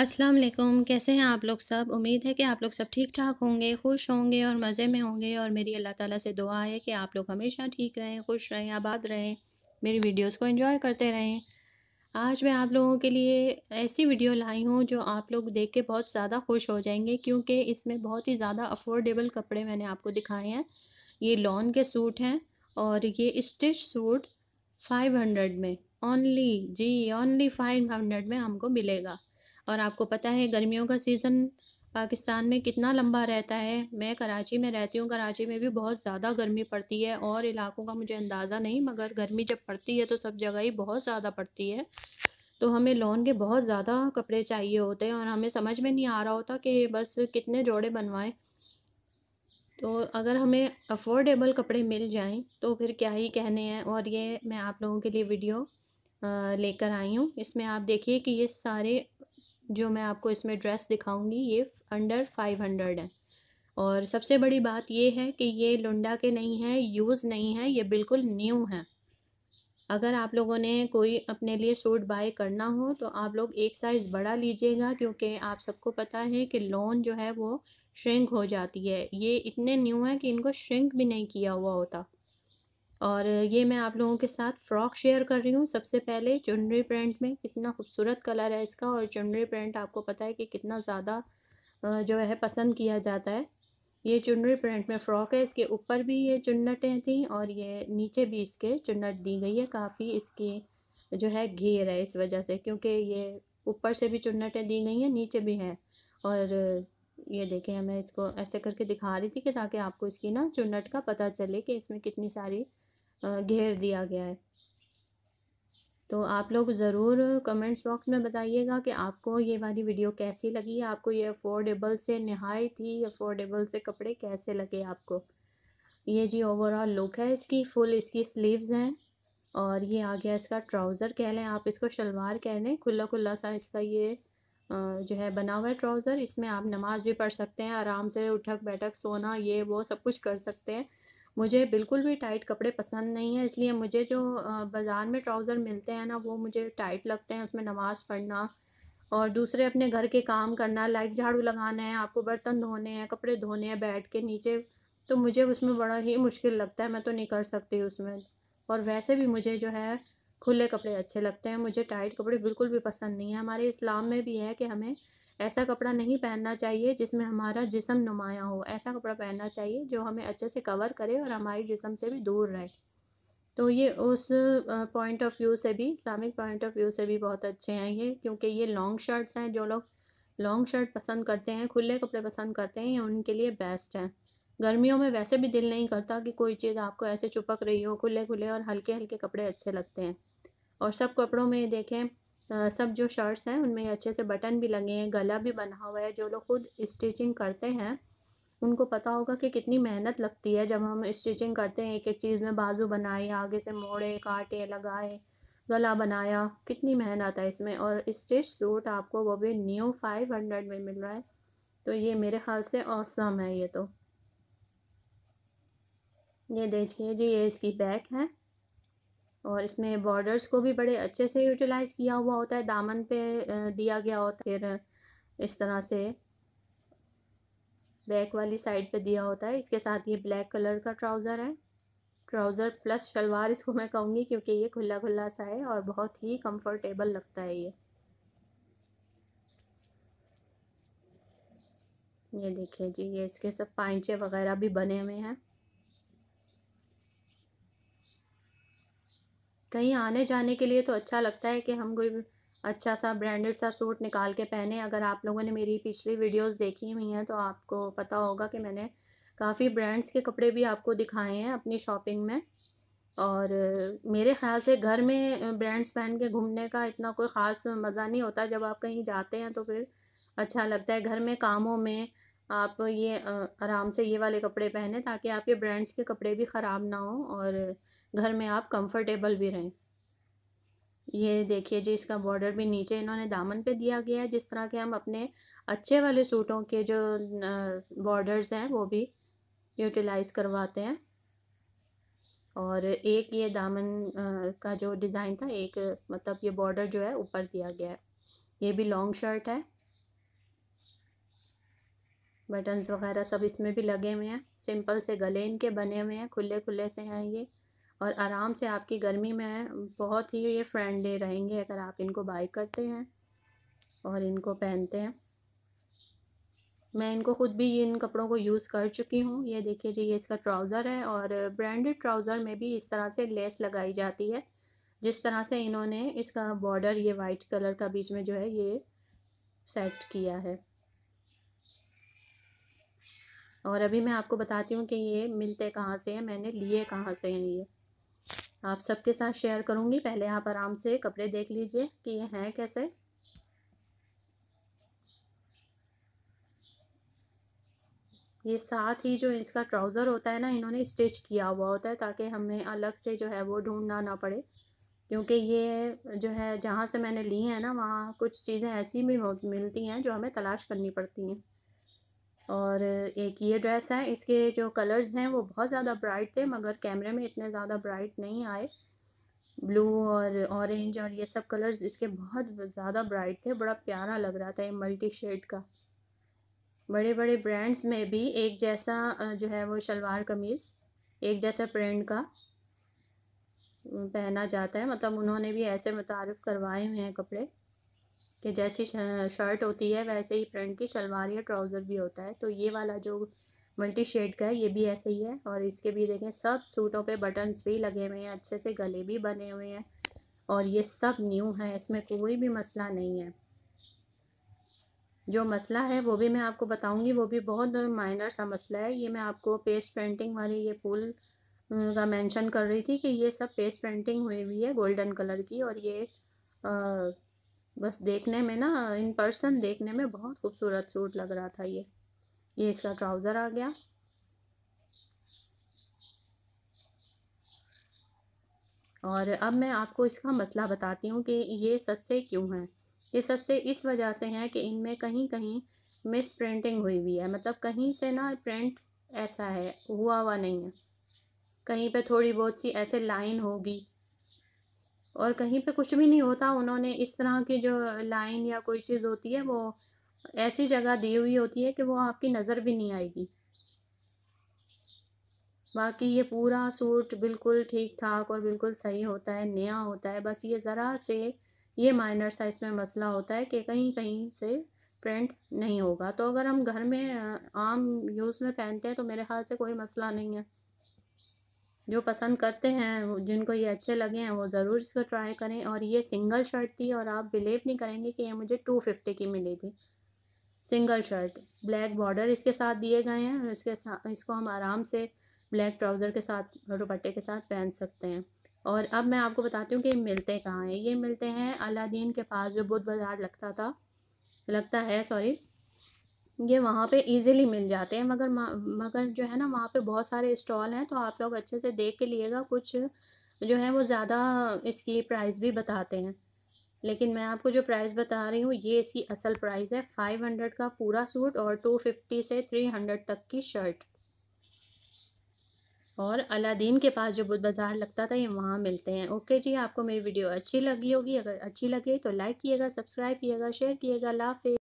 अस्सलाम वालेकुम कैसे हैं आप लोग सब उम्मीद है कि आप लोग सब ठीक ठाक होंगे खुश होंगे और मज़े में होंगे और मेरी अल्लाह ताला से दुआ है कि आप लोग हमेशा ठीक रहें खुश रहें आबाद रहें मेरी वीडियोस को एंजॉय करते रहें आज मैं आप लोगों के लिए ऐसी वीडियो लाई हूँ जो आप लोग देख के बहुत ज़्यादा खुश हो जाएंगे क्योंकि इसमें बहुत ही ज़्यादा अफोर्डेबल कपड़े मैंने आपको दिखाए हैं ये लॉन के सूट हैं और ये स्टिच सूट फाइव हंड्रेड में ओनली जी ओनली फाइव हंड्रेड में हमको मिलेगा और आपको पता है गर्मियों का सीज़न पाकिस्तान में कितना लंबा रहता है मैं कराची में रहती हूँ कराची में भी बहुत ज़्यादा गर्मी पड़ती है और इलाकों का मुझे अंदाज़ा नहीं मगर गर्मी जब पड़ती है तो सब जगह ही बहुत ज़्यादा पड़ती है तो हमें लॉन के बहुत ज़्यादा कपड़े चाहिए होते हैं और हमें समझ में नहीं आ रहा होता कि बस कितने जोड़े बनवाएं तो अगर हमें अफोर्डेबल कपड़े मिल जाएं तो फिर क्या ही कहने हैं और ये मैं आप लोगों के लिए वीडियो लेकर आई हूँ इसमें आप देखिए कि ये सारे जो मैं आपको इसमें ड्रेस दिखाऊंगी ये अंडर फाइव हंड्रेड है और सबसे बड़ी बात ये है कि ये लुंडा के नहीं है यूज़ नहीं है ये बिल्कुल न्यू है अगर आप लोगों ने कोई अपने लिए सूट बाय करना हो तो आप लोग एक साइज़ बड़ा लीजिएगा क्योंकि आप सबको पता है कि लोन जो है वो श्रिंक हो जाती है ये इतने न्यू है कि इनको श्रिंक भी नहीं किया हुआ होता और ये मैं आप लोगों के साथ फ़्रॉक शेयर कर रही हूँ सबसे पहले चुनरी प्रिंट में कितना खूबसूरत कलर है इसका और चुनरी प्रिंट आपको पता है कि कितना ज़्यादा जो है पसंद किया जाता है ये चुनरी प्रिंट में फ़्रॉक है इसके ऊपर भी ये चुन्नटें थी और ये नीचे भी इसके चुन्नट दी गई है काफ़ी इसकी जो है घेर है इस वजह से क्योंकि ये ऊपर से भी चुन्नटें दी गई हैं नीचे भी हैं और ये देखें मैं इसको ऐसे करके दिखा रही थी कि ताकि आपको इसकी ना चुन्नट का पता चले कि इसमें कितनी सारी घेर दिया गया है तो आप लोग ज़रूर कमेंट्स बॉक्स में बताइएगा कि आपको ये वाली वीडियो कैसी लगी आपको ये अफोर्डेबल से नहायत ही अफोर्डेबल से कपड़े कैसे लगे आपको ये जी ओवरऑल लुक है इसकी फुल इसकी स्लीव्स हैं और ये आ गया इसका ट्राउज़र कह लें आप इसको शलवार कह लें खुला खुला सा इसका ये जो है बना हुआ है ट्राउज़र इसमें आप नमाज़ भी पढ़ सकते हैं आराम से उठक बैठक सोना ये वो सब कुछ कर सकते हैं मुझे बिल्कुल भी टाइट कपड़े पसंद नहीं है इसलिए मुझे जो बाज़ार में ट्राउज़र मिलते हैं ना वो मुझे टाइट लगते हैं उसमें नमाज़ पढ़ना और दूसरे अपने घर के काम करना लाइक झाड़ू लगाना है आपको बर्तन धोने हैं कपड़े धोने हैं बैठ के नीचे तो मुझे उसमें बड़ा ही मुश्किल लगता है मैं तो नहीं कर सकती उसमें और वैसे भी मुझे जो है खुले कपड़े अच्छे लगते हैं मुझे टाइट कपड़े बिल्कुल भी पसंद नहीं है हमारे इस्लाम में भी है कि हमें ऐसा कपड़ा नहीं पहनना चाहिए जिसमें हमारा जिसम नुमाया हो ऐसा कपड़ा पहनना चाहिए जो हमें अच्छे से कवर करे और हमारे जिसम से भी दूर रहे तो ये उस पॉइंट ऑफ व्यू से भी इस्लामिक पॉइंट ऑफ व्यू से भी बहुत अच्छे हैं ये क्योंकि ये लॉन्ग शर्ट्स हैं जो लोग लॉन्ग शर्ट पसंद करते हैं खुले कपड़े पसंद करते हैं ये उनके लिए बेस्ट हैं गर्मियों में वैसे भी दिल नहीं करता कि कोई चीज़ आपको ऐसे चुपक रही हो खुले खुले और हल्के हल्के कपड़े अच्छे लगते हैं और सब कपड़ों में देखें सब जो शर्ट्स हैं उनमें अच्छे से बटन भी लगे हैं गला भी बना हुआ है जो लोग खुद स्टिचिंग करते हैं उनको पता होगा कि कितनी मेहनत लगती है जब हम स्टिचिंग करते हैं एक एक चीज़ में बाजू बनाए आगे से मोड़े काटे लगाए गला बनाया कितनी मेहनत है इसमें और स्टिच सूट आपको वो भी न्यू फाइव हंड्रेड में मिल रहा है तो ये मेरे ख्याल से औसम है ये तो ये देखिए जी ये इसकी बैक है और इसमें बॉर्डर्स को भी बड़े अच्छे से यूटिलाइज़ किया हुआ होता है दामन पे दिया गया होता है फिर इस तरह से बैक वाली साइड पे दिया होता है इसके साथ ये ब्लैक कलर का ट्राउज़र है ट्राउज़र प्लस शलवार इसको मैं कहूँगी क्योंकि ये खुला खुला सा है और बहुत ही कम्फर्टेबल लगता है ये ये देखिए जी ये इसके सब पाइचे वगैरह भी बने हुए हैं कहीं आने जाने के लिए तो अच्छा लगता है कि हम कोई अच्छा सा ब्रांडेड सा सूट निकाल के पहने अगर आप लोगों ने मेरी पिछली वीडियोस देखी हुई हैं तो आपको पता होगा कि मैंने काफ़ी ब्रांड्स के कपड़े भी आपको दिखाए हैं अपनी शॉपिंग में और मेरे ख्याल से घर में ब्रांड्स पहन के घूमने का इतना कोई ख़ास मज़ा नहीं होता जब आप कहीं जाते हैं तो फिर अच्छा लगता है घर में कामों में आप ये आराम से ये वाले कपड़े पहने ताकि आपके ब्रांड्स के कपड़े भी ख़राब ना हों और घर में आप कंफर्टेबल भी रहें ये देखिए जी इसका बॉर्डर भी नीचे इन्होंने दामन पे दिया गया है जिस तरह के हम अपने अच्छे वाले सूटों के जो बॉर्डर्स हैं वो भी यूटिलाइज़ करवाते हैं और एक ये दामन का जो डिज़ाइन था एक मतलब ये बॉर्डर जो है ऊपर दिया गया है ये भी लॉन्ग शर्ट है बटन्स वगैरह सब इसमें भी लगे हुए हैं सिंपल से गले इनके बने हुए हैं खुले खुले से हैं ये और आराम से आपकी गर्मी में बहुत ही ये फ्रेंडली रहेंगे अगर आप इनको बाई करते हैं और इनको पहनते हैं मैं इनको ख़ुद भी इन कपड़ों को यूज़ कर चुकी हूँ ये देखिए जी ये इसका ट्राउज़र है और ब्रांडेड ट्राउज़र में भी इस तरह से लेस लगाई जाती है जिस तरह से इन्होंने इसका बॉर्डर ये वाइट कलर का बीच में जो है ये सेट किया है और अभी मैं आपको बताती हूँ कि ये मिलते कहाँ से हैं मैंने लिए कहाँ से हैं ये आप सबके साथ शेयर करूँगी पहले आप आराम से कपड़े देख लीजिए कि ये हैं कैसे ये साथ ही जो इसका ट्राउज़र होता है ना इन्होंने स्टिच किया हुआ होता है ताकि हमें अलग से जो है वो ढूंढना ना पड़े क्योंकि ये जो है जहाँ से मैंने ली है ना वहाँ कुछ चीज़ें ऐसी भी मिलती हैं जो हमें तलाश करनी पड़ती हैं और एक ये ड्रेस है इसके जो कलर्स हैं वो बहुत ज़्यादा ब्राइट थे मगर कैमरे में इतने ज़्यादा ब्राइट नहीं आए ब्लू और ऑरेंज और ये सब कलर्स इसके बहुत ज़्यादा ब्राइट थे बड़ा प्यारा लग रहा था ये मल्टी शेड का बड़े बड़े ब्रांड्स में भी एक जैसा जो है वो शलवार कमीज़ एक जैसा प्रिंट का पहना जाता है मतलब उन्होंने भी ऐसे मुतारफ़ करवाए हुए हैं कपड़े कि जैसी शर्ट होती है वैसे ही फ्रंट की शलवार या ट्राउज़र भी होता है तो ये वाला जो मल्टी शेड का है ये भी ऐसे ही है और इसके भी देखें सब सूटों पे बटन्स भी लगे हुए हैं अच्छे से गले भी बने हुए हैं और ये सब न्यू है इसमें कोई भी मसला नहीं है जो मसला है वो भी मैं आपको बताऊंगी वो भी बहुत माइनर सा मसला है ये मैं आपको पेस्ट पेंटिंग वाली ये फूल का मेंशन कर रही थी कि ये सब पेस्ट पेंटिंग हुई हुई है गोल्डन कलर की और ये आ, बस देखने में ना इन पर्सन देखने में बहुत खूबसूरत सूट लग रहा था ये ये इसका ट्राउज़र आ गया और अब मैं आपको इसका मसला बताती हूँ कि ये सस्ते क्यों हैं ये सस्ते इस वजह से हैं कि इनमें कहीं कहीं मिस प्रिंटिंग हुई हुई है मतलब कहीं से ना प्रिंट ऐसा है हुआ हुआ नहीं है कहीं पे थोड़ी बहुत सी ऐसे लाइन होगी और कहीं पे कुछ भी नहीं होता उन्होंने इस तरह की जो लाइन या कोई चीज़ होती है वो ऐसी जगह दी हुई होती है कि वो आपकी नज़र भी नहीं आएगी बाकी ये पूरा सूट बिल्कुल ठीक ठाक और बिल्कुल सही होता है नया होता है बस ये ज़रा से ये माइनर साइज में मसला होता है कि कहीं कहीं से प्रिंट नहीं होगा तो अगर हम घर में आम यूज़ में पहनते हैं तो मेरे ख्याल से कोई मसला नहीं है जो पसंद करते हैं जिनको ये अच्छे लगे हैं वो ज़रूर इसको ट्राई करें और ये सिंगल शर्ट थी और आप बिलीव नहीं करेंगे कि ये मुझे टू फिफ्टी की मिली थी सिंगल शर्ट ब्लैक बॉर्डर इसके साथ दिए गए हैं और इसके साथ इसको हम आराम से ब्लैक ट्राउज़र के साथ दुपट्टे के साथ पहन सकते हैं और अब मैं आपको बताती हूँ कि मिलते कहाँ हैं ये मिलते हैं अलादीन के पास जो बुद्ध बाज़ार लगता था लगता है सॉरी ये वहाँ पे इजीली मिल जाते हैं मगर मगर जो है ना वहाँ पे बहुत सारे स्टॉल हैं तो आप लोग अच्छे से देख के लिएगा कुछ जो है वो ज़्यादा इसकी प्राइस भी बताते हैं लेकिन मैं आपको जो प्राइस बता रही हूँ ये इसकी असल प्राइस है फाइव हंड्रेड का पूरा सूट और टू फिफ्टी से थ्री हंड्रेड तक की शर्ट और अलादीन के पास जो बुध बाज़ार लगता था ये वहाँ मिलते हैं ओके जी आपको मेरी वीडियो अच्छी लगी होगी अगर अच्छी लगे तो लाइक किएगा सब्सक्राइब किएगा शेयर किएगा लाफे